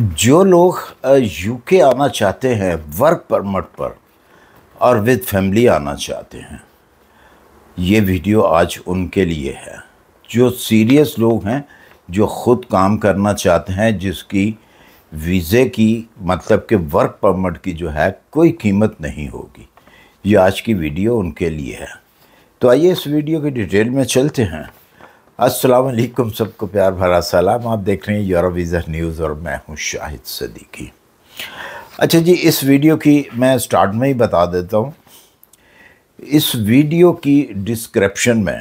जो लोग यूके आना चाहते हैं वर्क परमिट पर और विद फैमिली आना चाहते हैं ये वीडियो आज उनके लिए है जो सीरियस लोग हैं जो ख़ुद काम करना चाहते हैं जिसकी वीज़े की मतलब कि वर्क परमिट की जो है कोई कीमत नहीं होगी ये आज की वीडियो उनके लिए है तो आइए इस वीडियो की डिटेल में चलते हैं अस्सलाम वालेकुम सबको प्यार भरा सलाम आप देख रहे हैं यूरोवीज़र न्यूज़ और मैं हूं शाहिद सदीकी अच्छा जी इस वीडियो की मैं स्टार्ट में ही बता देता हूं इस वीडियो की डिस्क्रिप्शन में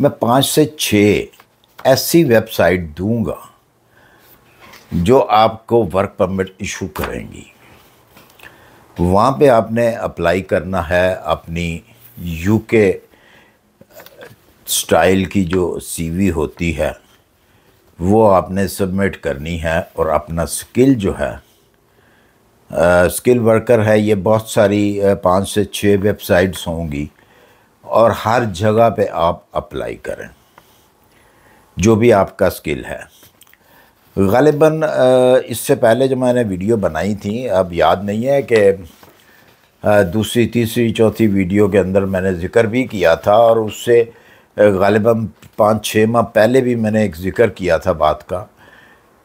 मैं पाँच से छः ऐसी वेबसाइट दूंगा जो आपको वर्क परमिट इशू करेंगी वहाँ पे आपने अप्लाई करना है अपनी यूके स्टाइल की जो सीवी होती है वो आपने सबमिट करनी है और अपना स्किल जो है आ, स्किल वर्कर है ये बहुत सारी पाँच से छः वेबसाइट्स होंगी और हर जगह पे आप अप्लाई करें जो भी आपका स्किल है गालिबा इससे पहले जो मैंने वीडियो बनाई थी अब याद नहीं है कि दूसरी तीसरी चौथी वीडियो के अंदर मैंने ज़िक्र भी किया था और उससे गालिबा पाँच छः माह पहले भी मैंने एक ज़िक्र किया था बात का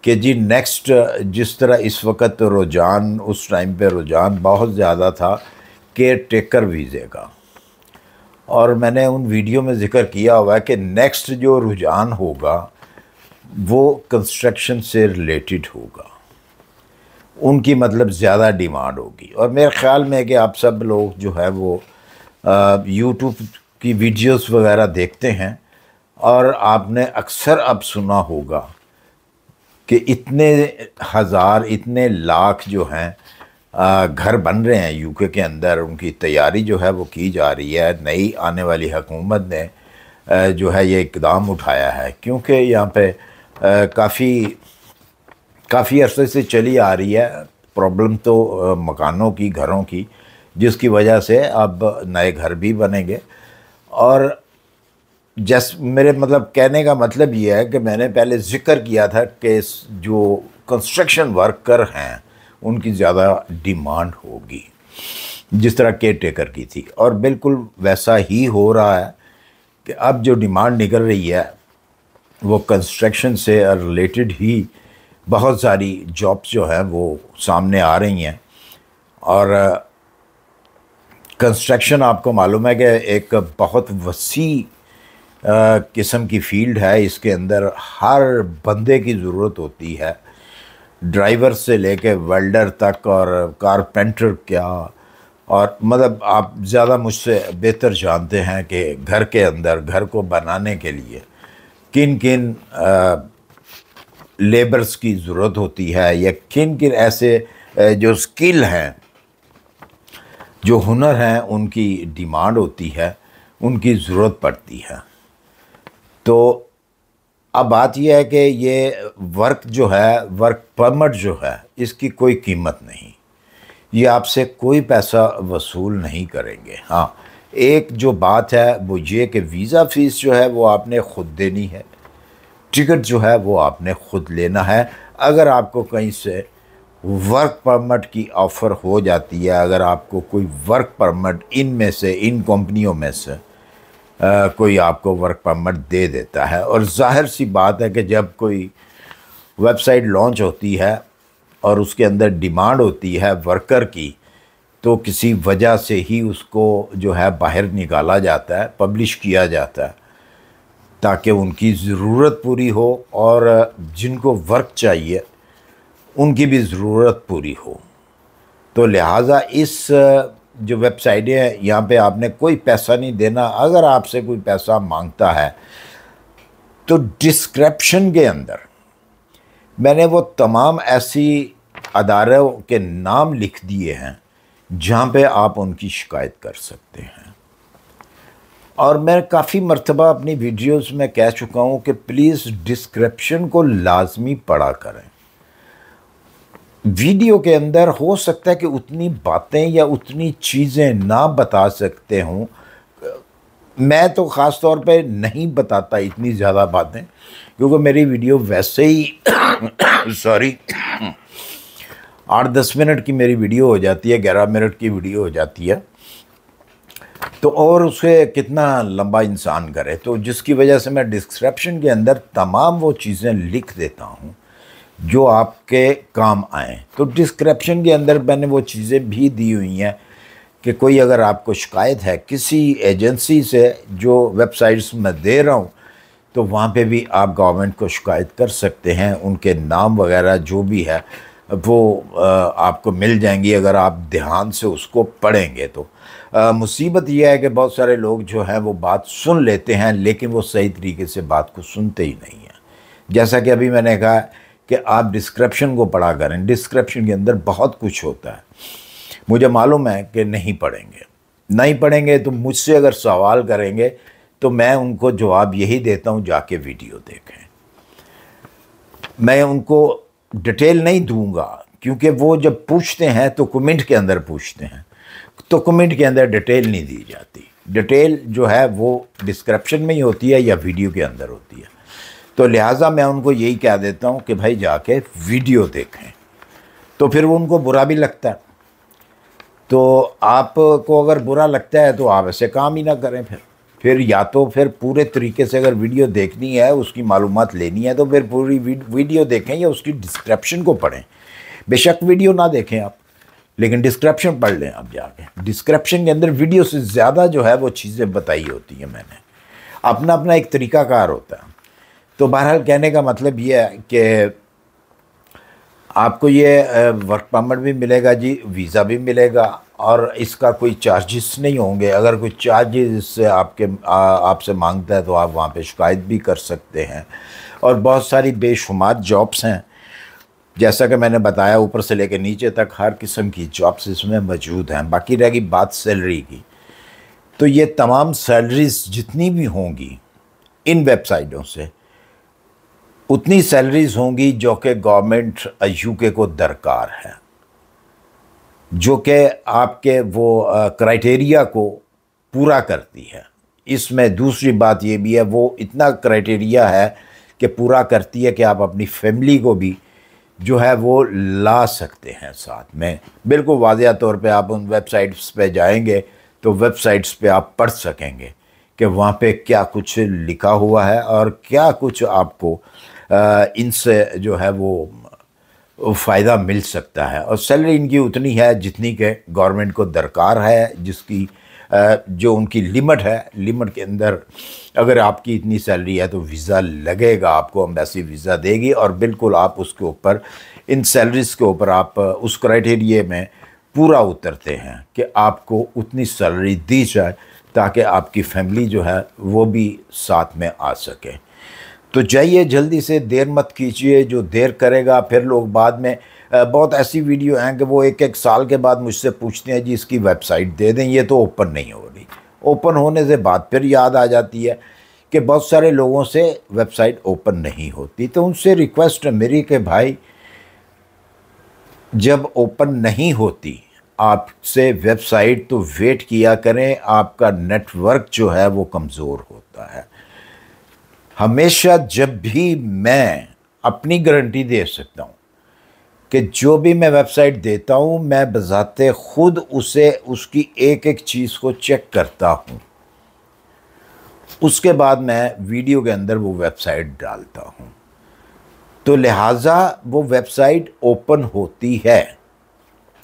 कि जी नेक्स्ट जिस तरह इस वक्त रुझान उस टाइम पे रुझान बहुत ज़्यादा था केयर टेकर वीज़े का और मैंने उन वीडियो में ज़िक्र किया हुआ है कि नेक्स्ट जो रुझान होगा वो कंस्ट्रक्शन से रिलेटेड होगा उनकी मतलब ज़्यादा डिमांड होगी और मेरे ख्याल में है कि आप सब लोग जो है वो यूट्यूब की वीडियोस वगैरह देखते हैं और आपने अक्सर अब सुना होगा कि इतने हज़ार इतने लाख जो हैं घर बन रहे हैं यूके के अंदर उनकी तैयारी जो है वो की जा रही है नई आने वाली हुकूमत ने जो है ये इकदाम उठाया है क्योंकि यहाँ पे काफ़ी काफ़ी अरसे से चली आ रही है प्रॉब्लम तो मकानों की घरों की जिसकी वजह से अब नए घर भी बनेंगे और जैस मेरे मतलब कहने का मतलब ये है कि मैंने पहले ज़िक्र किया था कि जो कंस्ट्रक्शन वर्कर हैं उनकी ज़्यादा डिमांड होगी जिस तरह केयर टेकर की थी और बिल्कुल वैसा ही हो रहा है कि अब जो डिमांड निकल रही है वो कंस्ट्रक्शन से रिलेटेड ही बहुत सारी जॉब्स जो हैं वो सामने आ रही हैं और कंस्ट्रक्शन आपको मालूम है कि एक बहुत वसी किस्म की फील्ड है इसके अंदर हर बंदे की ज़रूरत होती है ड्राइवर से लेके वेल्डर तक और कारपेंटर क्या और मतलब आप ज़्यादा मुझसे बेहतर जानते हैं कि घर के अंदर घर को बनाने के लिए किन किन लेबर्स की ज़रूरत होती है या किन किन ऐसे जो स्किल हैं जो हुनर हैं उनकी डिमांड होती है उनकी ज़रूरत पड़ती है तो अब बात यह है कि ये वर्क जो है वर्क परमिट जो है इसकी कोई कीमत नहीं ये आपसे कोई पैसा वसूल नहीं करेंगे हाँ एक जो बात है वो ये कि वीज़ा फ़ीस जो है वो आपने ख़ुद देनी है टिकट जो है वो आपने ख़ुद लेना है अगर आपको कहीं से वर्क परमिट की ऑफ़र हो जाती है अगर आपको कोई वर्क परमिट इन में से इन कंपनियों में से आ, कोई आपको वर्क परमिट दे देता है और जाहिर सी बात है कि जब कोई वेबसाइट लॉन्च होती है और उसके अंदर डिमांड होती है वर्कर की तो किसी वजह से ही उसको जो है बाहर निकाला जाता है पब्लिश किया जाता है ताकि उनकी ज़रूरत पूरी हो और जिनको वर्क चाहिए उनकी भी ज़रूरत पूरी हो तो लिहाजा इस जो वेबसाइट है यहाँ पे आपने कोई पैसा नहीं देना अगर आपसे कोई पैसा मांगता है तो डिस्क्रिप्शन के अंदर मैंने वो तमाम ऐसी अदारों के नाम लिख दिए हैं जहाँ पे आप उनकी शिकायत कर सकते हैं और मैं काफ़ी मरतबा अपनी वीडियोस में कह चुका हूँ कि प्लीज़ डिस्क्रिप्शन को लाजमी पढ़ा करें वीडियो के अंदर हो सकता है कि उतनी बातें या उतनी चीज़ें ना बता सकते हों मैं तो ख़ास तौर पे नहीं बताता इतनी ज़्यादा बातें क्योंकि मेरी वीडियो वैसे ही सॉरी आठ दस मिनट की मेरी वीडियो हो जाती है ग्यारह मिनट की वीडियो हो जाती है तो और उसे कितना लंबा इंसान करे तो जिसकी वजह से मैं डिस्क्रिप्शन के अंदर तमाम वो चीज़ें लिख देता हूँ जो आपके काम आएँ तो डिस्क्रिप्शन के अंदर मैंने वो चीज़ें भी दी हुई हैं कि कोई अगर आपको शिकायत है किसी एजेंसी से जो वेबसाइट्स में दे रहा हूँ तो वहाँ पे भी आप गवर्नमेंट को शिकायत कर सकते हैं उनके नाम वगैरह जो भी है वो आपको मिल जाएंगी अगर आप ध्यान से उसको पढ़ेंगे तो मुसीबत यह है कि बहुत सारे लोग जो हैं वो बात सुन लेते हैं लेकिन वो सही तरीके से बात को सुनते ही नहीं हैं जैसा कि अभी मैंने कहा कि आप डिस्क्रिप्शन को पढ़ा करें डिस्क्रिप्शन के अंदर बहुत कुछ होता है मुझे मालूम है कि नहीं पढ़ेंगे नहीं पढ़ेंगे तो मुझसे अगर सवाल करेंगे तो मैं उनको जवाब यही देता हूँ जाके वीडियो देखें मैं उनको डिटेल नहीं दूंगा क्योंकि वो जब पूछते हैं तो कमेंट के अंदर पूछते हैं तो कमेंट के अंदर डिटेल नहीं दी जाती डिटेल जो है वो डिस्क्रिप्शन में ही होती है या वीडियो के अंदर होती है तो लिहाजा मैं उनको यही कह देता हूँ कि भाई जाके वीडियो देखें तो फिर वो उनको बुरा भी लगता है तो आपको अगर बुरा लगता है तो आप ऐसे काम ही ना करें फिर फिर या तो फिर पूरे तरीके से अगर वीडियो देखनी है उसकी मालूम लेनी है तो फिर पूरी वीडियो देखें या उसकी डिस्क्रिप्शन को पढ़ें बेशक वीडियो ना देखें आप लेकिन डिस्क्रिप्शन पढ़ लें आप जाके डिस्क्रिप्शन के अंदर वीडियो से ज़्यादा जो है वो चीज़ें बताई होती हैं मैंने अपना अपना एक तरीक़ाकार होता है तो बहरहाल कहने का मतलब ये है कि आपको ये वर्क परमिट भी मिलेगा जी वीज़ा भी मिलेगा और इसका कोई चार्जेस नहीं होंगे अगर कोई चार्जेस आपके आपसे मांगता है तो आप वहाँ पे शिकायत भी कर सकते हैं और बहुत सारी बेशुमार जॉब्स हैं जैसा कि मैंने बताया ऊपर से लेकर नीचे तक हर किस्म की जॉब्स इसमें मौजूद हैं बाकी रहेगी बात सैलरी की तो ये तमाम सैलरीज जितनी भी होंगी इन वेबसाइटों से उतनी सैलरीज होंगी जो कि गवर्नमेंट यूके को दरकार है जो कि आपके वो क्राइटेरिया को पूरा करती है इसमें दूसरी बात ये भी है वो इतना क्राइटेरिया है कि पूरा करती है कि आप अपनी फैमिली को भी जो है वो ला सकते हैं साथ में बिल्कुल वाजह तौर पे आप उन वेबसाइट्स पे जाएंगे तो वेबसाइट्स पे आप पढ़ सकेंगे कि वहाँ पे क्या कुछ लिखा हुआ है और क्या कुछ आपको इनसे जो है वो फ़ायदा मिल सकता है और सैलरी इनकी उतनी है जितनी के गवर्नमेंट को दरकार है जिसकी जो उनकी लिमिट है लिमिट के अंदर अगर आपकी इतनी सैलरी है तो वीज़ा लगेगा आपको अम्बेसी वीज़ा देगी और बिल्कुल आप उसके ऊपर इन सैलरीज़ के ऊपर आप उस क्राइटेरिए में पूरा उतरते हैं कि आपको उतनी सैलरी दी जाए ताकि आपकी फैमिली जो है वो भी साथ में आ सके तो जाइए जल्दी से देर मत कीजिए जो देर करेगा फिर लोग बाद में बहुत ऐसी वीडियो हैं कि वो एक एक साल के बाद मुझसे पूछते हैं जी इसकी वेबसाइट दे दें ये तो ओपन नहीं हो रही ओपन होने से बात फिर याद आ जाती है कि बहुत सारे लोगों से वेबसाइट ओपन नहीं होती तो उनसे रिक्वेस्ट है मेरी कि भाई जब ओपन नहीं होती आपसे वेबसाइट तो वेट किया करें आपका नेटवर्क जो है वो कमज़ोर होता है हमेशा जब भी मैं अपनी गारंटी दे सकता हूँ कि जो भी मैं वेबसाइट देता हूँ मैं बजाते ख़ुद उसे उसकी एक एक चीज़ को चेक करता हूँ उसके बाद मैं वीडियो के अंदर वो वेबसाइट डालता हूँ तो लिहाजा वो वेबसाइट ओपन होती है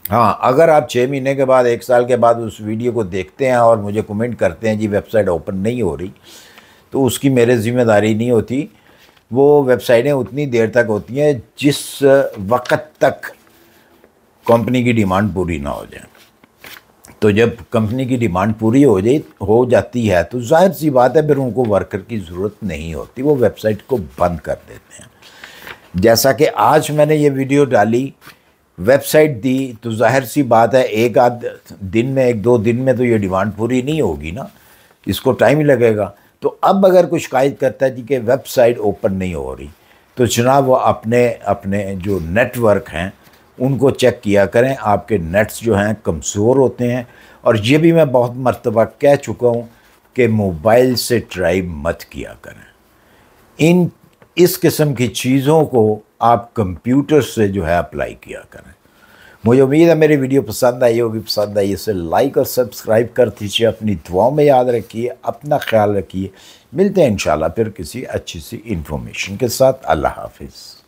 हाँ अगर आप छः महीने के बाद एक साल के बाद उस वीडियो को देखते हैं और मुझे कमेंट करते हैं जी वेबसाइट ओपन नहीं हो रही तो उसकी मेरे ज़िम्मेदारी नहीं होती वो वेबसाइटें उतनी देर तक होती हैं जिस वक़्त तक कंपनी की डिमांड पूरी ना हो जाए तो जब कंपनी की डिमांड पूरी हो जाए हो जाती है तो जाहिर सी बात है फिर उनको वर्कर की ज़रूरत नहीं होती वो वेबसाइट को बंद कर देते हैं जैसा कि आज मैंने ये वीडियो डाली वेबसाइट दी तो जाहिर सी बात है एक आध दिन में एक दो दिन में तो ये डिमांड पूरी नहीं होगी ना इसको टाइम ही लगेगा तो अब अगर कोई शिकायत करता है जी कि वेबसाइट ओपन नहीं हो रही तो जनाब वो अपने अपने जो नेटवर्क हैं उनको चेक किया करें आपके नेट्स जो हैं कमज़ोर होते हैं और ये भी मैं बहुत मरतबा कह चुका हूँ कि मोबाइल से ट्राई मत किया करें इन इस किस्म की चीज़ों को आप कंप्यूटर से जो है अप्लाई किया करें मुझे उम्मीद है मेरी वीडियो पसंद आई होगी पसंद आई इसे लाइक और सब्सक्राइब कर दीजिए अपनी दुआओं में याद रखिए अपना ख्याल रखिए मिलते हैं इंशाल्लाह फिर किसी अच्छी सी इन्फॉर्मेशन के साथ अल्लाह हाफिज़